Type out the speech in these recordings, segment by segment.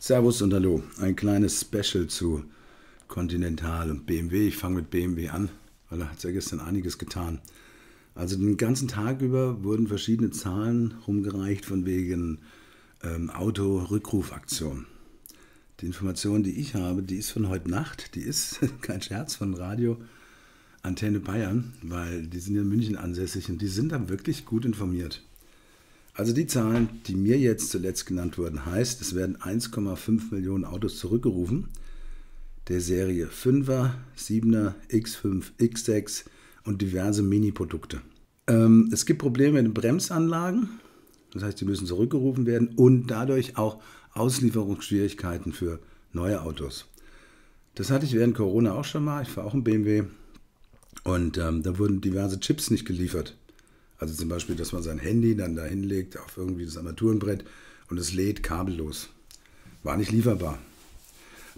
Servus und Hallo. Ein kleines Special zu Continental und BMW. Ich fange mit BMW an, weil da hat es ja gestern einiges getan. Also den ganzen Tag über wurden verschiedene Zahlen rumgereicht von wegen ähm, auto Die Information, die ich habe, die ist von heute Nacht, die ist kein Scherz von Radio Antenne Bayern, weil die sind in München ansässig und die sind da wirklich gut informiert. Also die Zahlen, die mir jetzt zuletzt genannt wurden, heißt, es werden 1,5 Millionen Autos zurückgerufen. Der Serie 5er, 7er, X5, X6 und diverse Mini-Produkte. Ähm, es gibt Probleme mit den Bremsanlagen, das heißt, sie müssen zurückgerufen werden und dadurch auch Auslieferungsschwierigkeiten für neue Autos. Das hatte ich während Corona auch schon mal. Ich fahre auch einen BMW und ähm, da wurden diverse Chips nicht geliefert. Also zum Beispiel, dass man sein Handy dann da hinlegt auf irgendwie das Armaturenbrett und es lädt kabellos. War nicht lieferbar.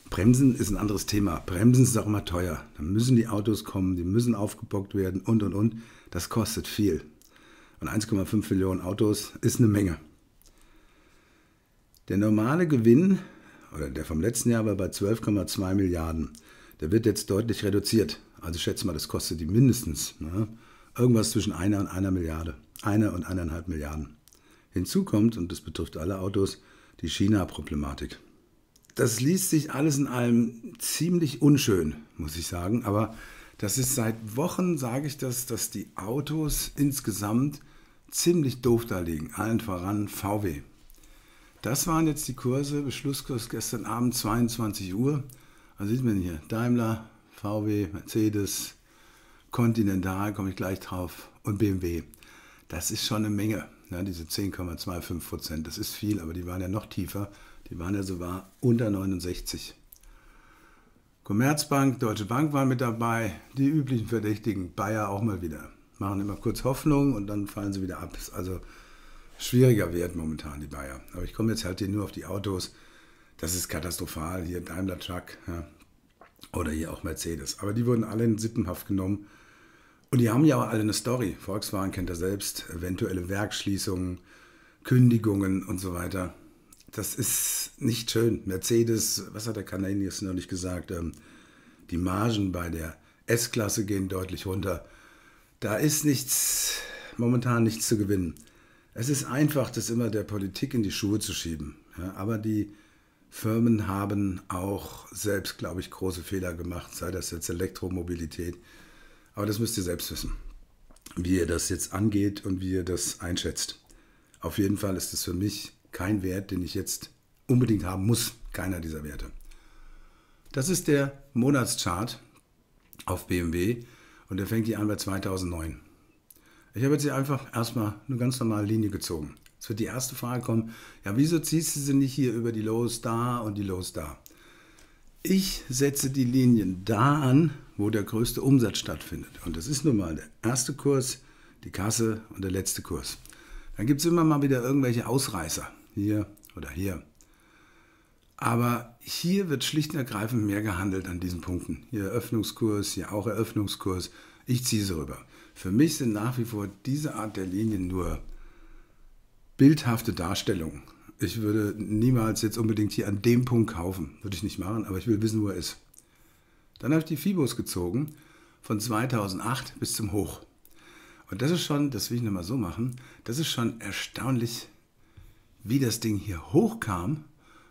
Bremsen ist ein anderes Thema. Bremsen ist auch immer teuer. Da müssen die Autos kommen, die müssen aufgebockt werden und und und. Das kostet viel. Und 1,5 Millionen Autos ist eine Menge. Der normale Gewinn, oder der vom letzten Jahr war bei 12,2 Milliarden. Der wird jetzt deutlich reduziert. Also schätze mal, das kostet die mindestens. Ne? Irgendwas zwischen einer und einer Milliarde. einer und eineinhalb Milliarden. Hinzu kommt, und das betrifft alle Autos, die China-Problematik. Das liest sich alles in allem ziemlich unschön, muss ich sagen. Aber das ist seit Wochen, sage ich das, dass die Autos insgesamt ziemlich doof da liegen. Allen voran VW. Das waren jetzt die Kurse, Beschlusskurs gestern Abend 22 Uhr. Also sieht man hier Daimler, VW, Mercedes, Continental, komme ich gleich drauf, und BMW. Das ist schon eine Menge, ne? diese 10,25 Prozent. Das ist viel, aber die waren ja noch tiefer. Die waren ja sogar unter 69. Commerzbank, Deutsche Bank waren mit dabei, die üblichen Verdächtigen, Bayer auch mal wieder. Machen immer kurz Hoffnung und dann fallen sie wieder ab. Ist also schwieriger Wert momentan, die Bayer. Aber ich komme jetzt halt hier nur auf die Autos. Das ist katastrophal. Hier Daimler Truck ja. oder hier auch Mercedes. Aber die wurden alle in Sippenhaft genommen und die haben ja alle eine Story. Volkswagen kennt er selbst, eventuelle Werksschließungen, Kündigungen und so weiter. Das ist nicht schön. Mercedes, was hat der noch nicht gesagt? Ähm, die Margen bei der S-Klasse gehen deutlich runter. Da ist nichts, momentan nichts zu gewinnen. Es ist einfach, das immer der Politik in die Schuhe zu schieben. Ja, aber die Firmen haben auch selbst, glaube ich, große Fehler gemacht, sei das jetzt Elektromobilität aber das müsst ihr selbst wissen, wie ihr das jetzt angeht und wie ihr das einschätzt. Auf jeden Fall ist es für mich kein Wert, den ich jetzt unbedingt haben muss. Keiner dieser Werte. Das ist der Monatschart auf BMW und der fängt hier an bei 2009. Ich habe jetzt hier einfach erstmal eine ganz normale Linie gezogen. Es wird die erste Frage kommen, ja, wieso ziehst du sie nicht hier über die Lows da und die Lows da? Ich setze die Linien da an, wo der größte Umsatz stattfindet. Und das ist nun mal der erste Kurs, die Kasse und der letzte Kurs. Dann gibt es immer mal wieder irgendwelche Ausreißer, hier oder hier. Aber hier wird schlicht und ergreifend mehr gehandelt an diesen Punkten. Hier Eröffnungskurs, hier auch Eröffnungskurs. Ich ziehe sie rüber. Für mich sind nach wie vor diese Art der Linien nur bildhafte Darstellungen ich würde niemals jetzt unbedingt hier an dem Punkt kaufen. Würde ich nicht machen, aber ich will wissen, wo er ist. Dann habe ich die Fibos gezogen von 2008 bis zum Hoch. Und das ist schon, das will ich nochmal so machen, das ist schon erstaunlich, wie das Ding hier hochkam,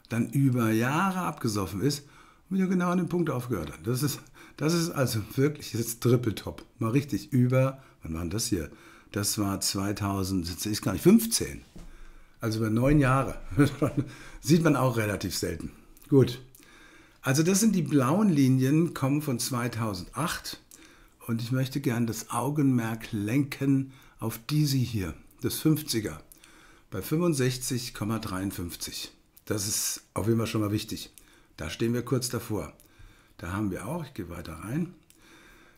dann über Jahre abgesoffen ist und wieder genau an dem Punkt aufgehört hat. Das ist, das ist also wirklich jetzt Triple Top. Mal richtig über, wann war denn das hier? Das war 2000, ich gar nicht, 15. Also über neun Jahre. Sieht man auch relativ selten. Gut. Also das sind die blauen Linien, kommen von 2008 und ich möchte gern das Augenmerk lenken auf diese hier, das 50er, bei 65,53. Das ist auf jeden Fall schon mal wichtig. Da stehen wir kurz davor. Da haben wir auch, ich gehe weiter rein,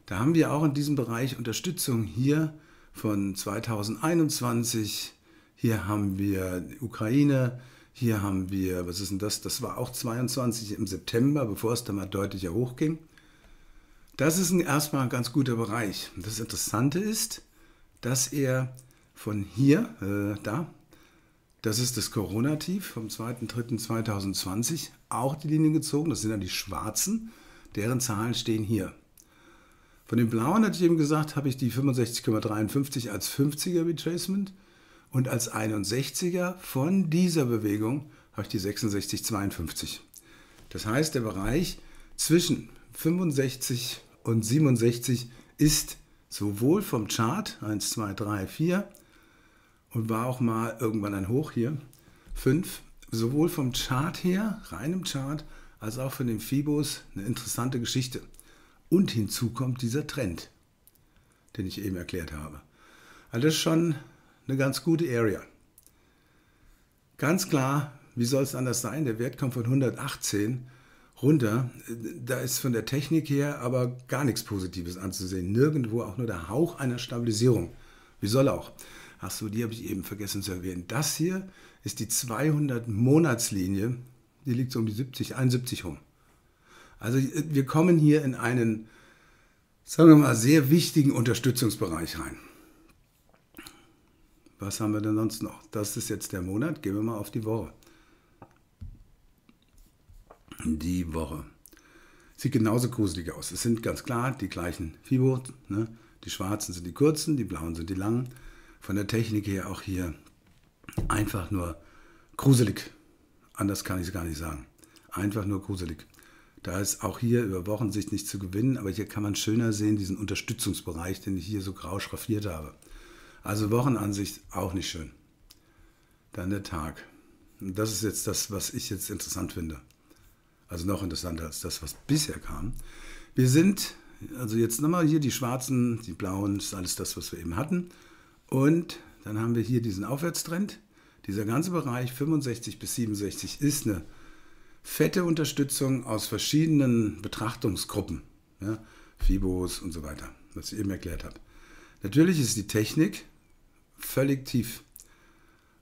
da haben wir auch in diesem Bereich Unterstützung hier von 2021 hier haben wir Ukraine, hier haben wir, was ist denn das? Das war auch 22 im September, bevor es dann mal deutlicher hochging. Das ist ein, erstmal ein ganz guter Bereich. Das Interessante ist, dass er von hier, äh, da, das ist das Corona-Tief vom 2.3.2020, auch die Linie gezogen. Das sind dann die Schwarzen, deren Zahlen stehen hier. Von den Blauen hatte ich eben gesagt, habe ich die 65,53 als 50er Retracement. Und als 61er von dieser Bewegung habe ich die 6652. Das heißt, der Bereich zwischen 65 und 67 ist sowohl vom Chart 1, 2, 3, 4 und war auch mal irgendwann ein Hoch hier, 5, sowohl vom Chart her, reinem Chart, als auch von den Fibos eine interessante Geschichte. Und hinzu kommt dieser Trend, den ich eben erklärt habe. Alles also schon eine ganz gute Area. Ganz klar, wie soll es anders sein? Der Wert kommt von 118 runter. Da ist von der Technik her aber gar nichts Positives anzusehen. Nirgendwo auch nur der Hauch einer Stabilisierung. Wie soll auch? Achso, die habe ich eben vergessen zu erwähnen. Das hier ist die 200-Monatslinie. Die liegt so um die 70, 71 rum. Also wir kommen hier in einen, sagen wir mal, sehr wichtigen Unterstützungsbereich rein was haben wir denn sonst noch? Das ist jetzt der Monat, gehen wir mal auf die Woche. Die Woche. Sieht genauso gruselig aus. Es sind ganz klar die gleichen Figur. Ne? Die schwarzen sind die kurzen, die blauen sind die langen. Von der Technik her auch hier einfach nur gruselig. Anders kann ich es gar nicht sagen. Einfach nur gruselig. Da ist auch hier über Wochen sich nicht zu gewinnen, aber hier kann man schöner sehen diesen Unterstützungsbereich, den ich hier so grau schraffiert habe. Also Wochenansicht auch nicht schön. Dann der Tag. Und das ist jetzt das, was ich jetzt interessant finde. Also noch interessanter als das, was bisher kam. Wir sind, also jetzt nochmal hier die schwarzen, die blauen, das ist alles das, was wir eben hatten. Und dann haben wir hier diesen Aufwärtstrend. Dieser ganze Bereich 65 bis 67 ist eine fette Unterstützung aus verschiedenen Betrachtungsgruppen. Ja, Fibos und so weiter, was ich eben erklärt habe. Natürlich ist die Technik völlig tief.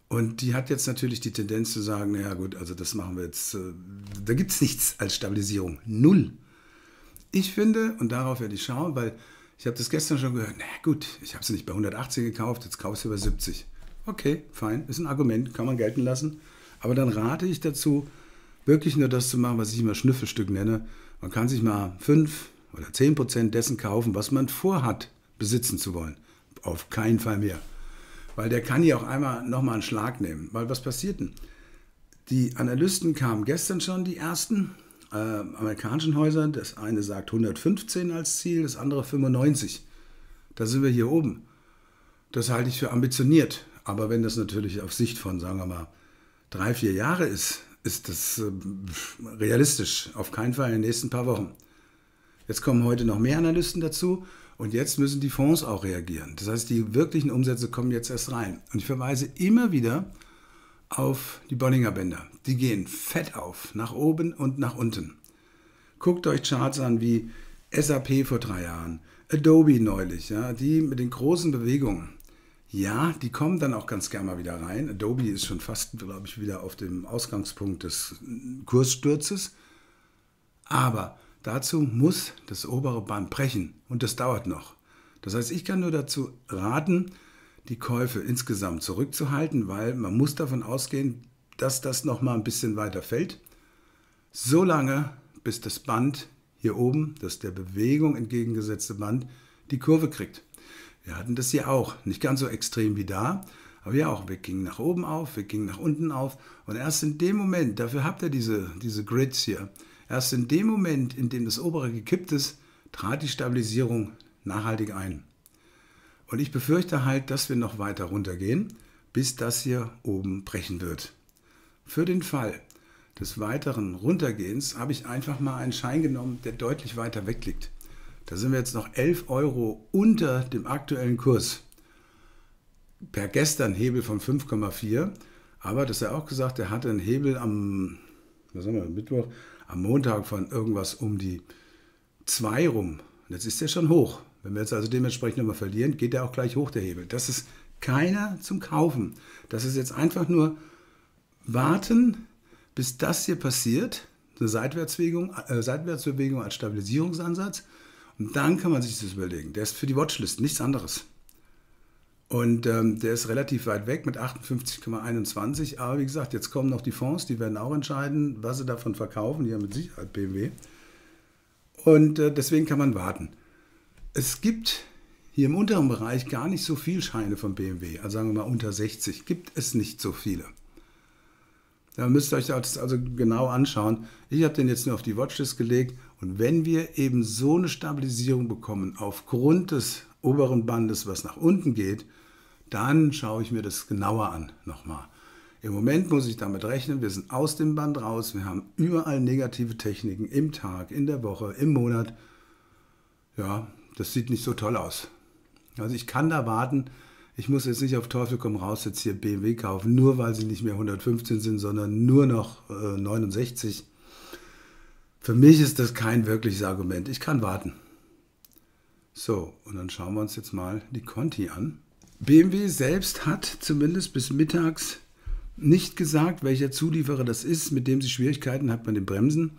Und die hat jetzt natürlich die Tendenz zu sagen, naja gut, also das machen wir jetzt, äh, da gibt es nichts als Stabilisierung, null. Ich finde, und darauf werde ich schauen, weil ich habe das gestern schon gehört, na naja, gut, ich habe sie nicht bei 180 gekauft, jetzt kaufst du bei 70. Okay, fein, ist ein Argument, kann man gelten lassen. Aber dann rate ich dazu, wirklich nur das zu machen, was ich immer Schnüffelstück nenne. Man kann sich mal 5 oder 10 Prozent dessen kaufen, was man vorhat, besitzen zu wollen. Auf keinen Fall mehr. Weil der kann ja auch einmal nochmal einen Schlag nehmen. Weil was passiert denn? Die Analysten kamen gestern schon, die ersten äh, amerikanischen Häuser. Das eine sagt 115 als Ziel, das andere 95. Da sind wir hier oben. Das halte ich für ambitioniert. Aber wenn das natürlich auf Sicht von, sagen wir mal, drei, vier Jahre ist, ist das äh, realistisch. Auf keinen Fall in den nächsten paar Wochen. Jetzt kommen heute noch mehr Analysten dazu und jetzt müssen die Fonds auch reagieren. Das heißt, die wirklichen Umsätze kommen jetzt erst rein. Und ich verweise immer wieder auf die Bollinger Bänder. Die gehen fett auf, nach oben und nach unten. Guckt euch Charts an wie SAP vor drei Jahren, Adobe neulich, ja, die mit den großen Bewegungen. Ja, die kommen dann auch ganz gerne mal wieder rein. Adobe ist schon fast, glaube ich, wieder auf dem Ausgangspunkt des Kurssturzes. Aber Dazu muss das obere Band brechen und das dauert noch. Das heißt, ich kann nur dazu raten, die Käufe insgesamt zurückzuhalten, weil man muss davon ausgehen, dass das nochmal ein bisschen weiter fällt. So lange, bis das Band hier oben, das der Bewegung entgegengesetzte Band, die Kurve kriegt. Wir hatten das hier auch, nicht ganz so extrem wie da, aber ja auch, wir gingen nach oben auf, wir gingen nach unten auf und erst in dem Moment, dafür habt ihr diese, diese Grids hier, Erst in dem Moment, in dem das obere gekippt ist, trat die Stabilisierung nachhaltig ein. Und ich befürchte halt, dass wir noch weiter runtergehen, bis das hier oben brechen wird. Für den Fall des weiteren Runtergehens habe ich einfach mal einen Schein genommen, der deutlich weiter weg liegt. Da sind wir jetzt noch 11 Euro unter dem aktuellen Kurs. Per gestern Hebel von 5,4. Aber das hat er auch gesagt, er hatte einen Hebel am was haben wir, Mittwoch am Montag von irgendwas um die 2 rum. Jetzt ist der schon hoch. Wenn wir jetzt also dementsprechend nochmal verlieren, geht der auch gleich hoch, der Hebel. Das ist keiner zum Kaufen. Das ist jetzt einfach nur warten, bis das hier passiert. Eine Seitwärtsbewegung, äh, Seitwärtsbewegung als Stabilisierungsansatz. Und dann kann man sich das überlegen. Der ist für die Watchlist, nichts anderes. Und ähm, der ist relativ weit weg mit 58,21. Aber wie gesagt, jetzt kommen noch die Fonds, die werden auch entscheiden, was sie davon verkaufen. Die haben mit Sicherheit BMW. Und äh, deswegen kann man warten. Es gibt hier im unteren Bereich gar nicht so viele Scheine von BMW. Also sagen wir mal unter 60 gibt es nicht so viele. Da müsst ihr euch das also genau anschauen. Ich habe den jetzt nur auf die Watchlist gelegt. Und wenn wir eben so eine Stabilisierung bekommen aufgrund des oberen Bandes, was nach unten geht, dann schaue ich mir das genauer an nochmal. Im Moment muss ich damit rechnen, wir sind aus dem Band raus, wir haben überall negative Techniken im Tag, in der Woche, im Monat. Ja, das sieht nicht so toll aus. Also ich kann da warten, ich muss jetzt nicht auf Teufel komm raus jetzt hier BMW kaufen, nur weil sie nicht mehr 115 sind, sondern nur noch äh, 69. Für mich ist das kein wirkliches Argument. Ich kann warten. So, und dann schauen wir uns jetzt mal die Conti an. BMW selbst hat zumindest bis mittags nicht gesagt, welcher Zulieferer das ist, mit dem sie Schwierigkeiten hat bei den Bremsen.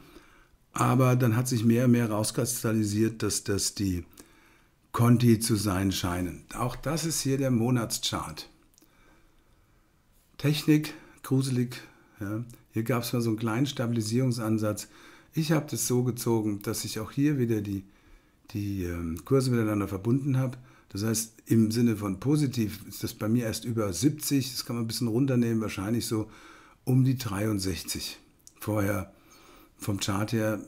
Aber dann hat sich mehr und mehr rauskristallisiert, dass das die Conti zu sein scheinen. Auch das ist hier der Monatschart. Technik, gruselig. Ja. Hier gab es mal so einen kleinen Stabilisierungsansatz. Ich habe das so gezogen, dass ich auch hier wieder die, die ähm, Kurse miteinander verbunden habe. Das heißt, im Sinne von positiv ist das bei mir erst über 70, das kann man ein bisschen runternehmen, wahrscheinlich so um die 63. Vorher vom Chart her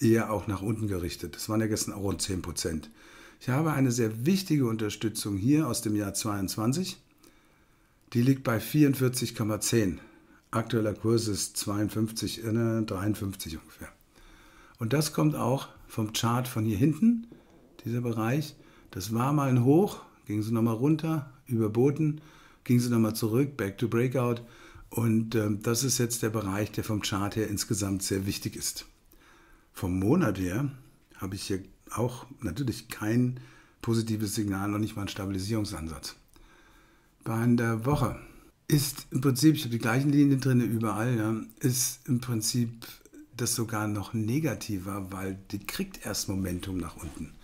eher auch nach unten gerichtet. Das waren ja gestern auch rund 10 Prozent. Ich habe eine sehr wichtige Unterstützung hier aus dem Jahr 22. Die liegt bei 44,10. Aktueller Kurs ist 52, 53 äh, ne, ungefähr. Und das kommt auch vom Chart von hier hinten, dieser Bereich. Das war mal ein Hoch, ging sie nochmal runter, überboten, ging sie nochmal zurück, back to Breakout. Und ähm, das ist jetzt der Bereich, der vom Chart her insgesamt sehr wichtig ist. Vom Monat her habe ich hier auch natürlich kein positives Signal, noch nicht mal einen Stabilisierungsansatz. Bei der Woche ist im Prinzip, ich habe die gleichen Linien drin überall, ja, ist im Prinzip das sogar noch negativer, weil die kriegt erst Momentum nach unten.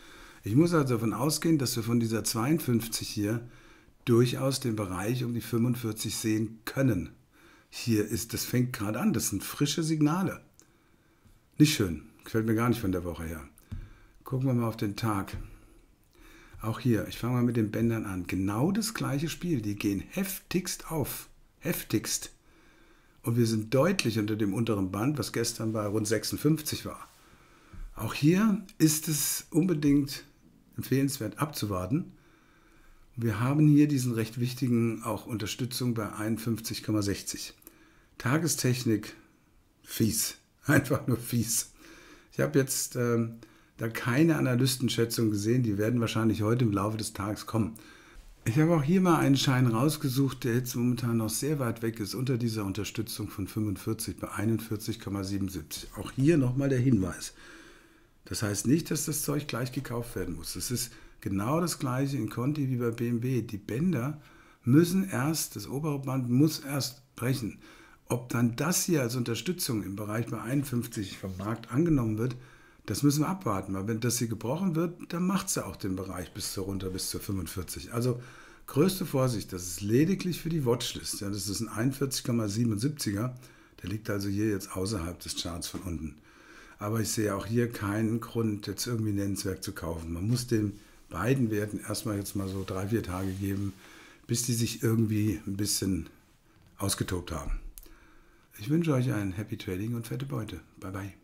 Ich muss also davon ausgehen, dass wir von dieser 52 hier durchaus den Bereich um die 45 sehen können. Hier ist, das fängt gerade an, das sind frische Signale. Nicht schön, gefällt mir gar nicht von der Woche her. Gucken wir mal auf den Tag. Auch hier, ich fange mal mit den Bändern an. Genau das gleiche Spiel, die gehen heftigst auf. Heftigst. Und wir sind deutlich unter dem unteren Band, was gestern bei rund 56 war. Auch hier ist es unbedingt empfehlenswert abzuwarten. Wir haben hier diesen recht wichtigen auch Unterstützung bei 51,60. Tagestechnik fies, einfach nur fies. Ich habe jetzt ähm, da keine Analystenschätzung gesehen, die werden wahrscheinlich heute im Laufe des Tages kommen. Ich habe auch hier mal einen Schein rausgesucht, der jetzt momentan noch sehr weit weg ist, unter dieser Unterstützung von 45 bei 41,77. Auch hier nochmal der Hinweis. Das heißt nicht, dass das Zeug gleich gekauft werden muss. Das ist genau das gleiche in Conti wie bei BMW. Die Bänder müssen erst, das obere Band muss erst brechen. Ob dann das hier als Unterstützung im Bereich bei 51 vom Markt angenommen wird, das müssen wir abwarten, weil wenn das hier gebrochen wird, dann macht es ja auch den Bereich bis zur runter bis zur 45. Also größte Vorsicht, das ist lediglich für die Watchlist. Ja, das ist ein 41,77er, der liegt also hier jetzt außerhalb des Charts von unten. Aber ich sehe auch hier keinen Grund, jetzt irgendwie ein Nennenswerk zu kaufen. Man muss den beiden Werten erstmal jetzt mal so drei, vier Tage geben, bis die sich irgendwie ein bisschen ausgetobt haben. Ich wünsche euch ein Happy Trading und fette Beute. Bye bye.